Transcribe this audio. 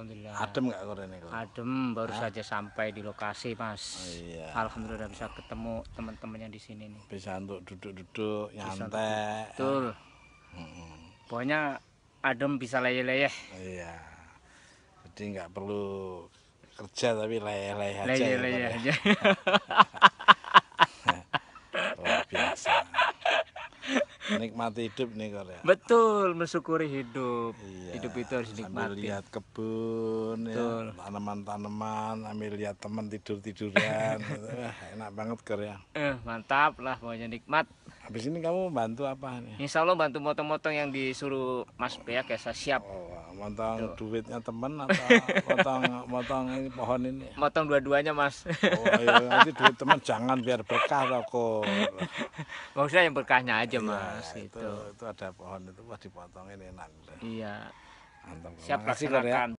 Alhamdulillah. Adem nggak korene ini? Adem, baru Hah? saja sampai di lokasi, Mas. Oh, iya. Alhamdulillah udah bisa ketemu teman temannya di sini nih. Bisa untuk duduk-duduk, nyantai. Betul. Hmm. Pokoknya adem bisa leyeh-leyeh. Iya. Jadi nggak perlu kerja tapi leyeh-leyeh aja. Ya, leyeh-leyeh ya, aja. Luar biasa nikmati hidup nih Korea ya? betul mensyukuri hidup iya, hidup itu harus nikmati lihat kebun ya. betul. ya, tanaman-tanaman ambil lihat teman tidur tiduran eh, enak banget Korea ya. eh, mantap lah pokoknya nikmat habis ini kamu bantu apa nih Insya Allah bantu motong-motong yang disuruh Mas Pia kayak saya siap oh, motong duitnya temen atau motong motong ini pohon ini motong dua-duanya mas oh iya nanti duit temen jangan biar berkah kok maksudnya yang berkahnya aja iya, mas itu, gitu. itu ada pohon itu wah ini enak iya Mantap. siap ya. laksanakan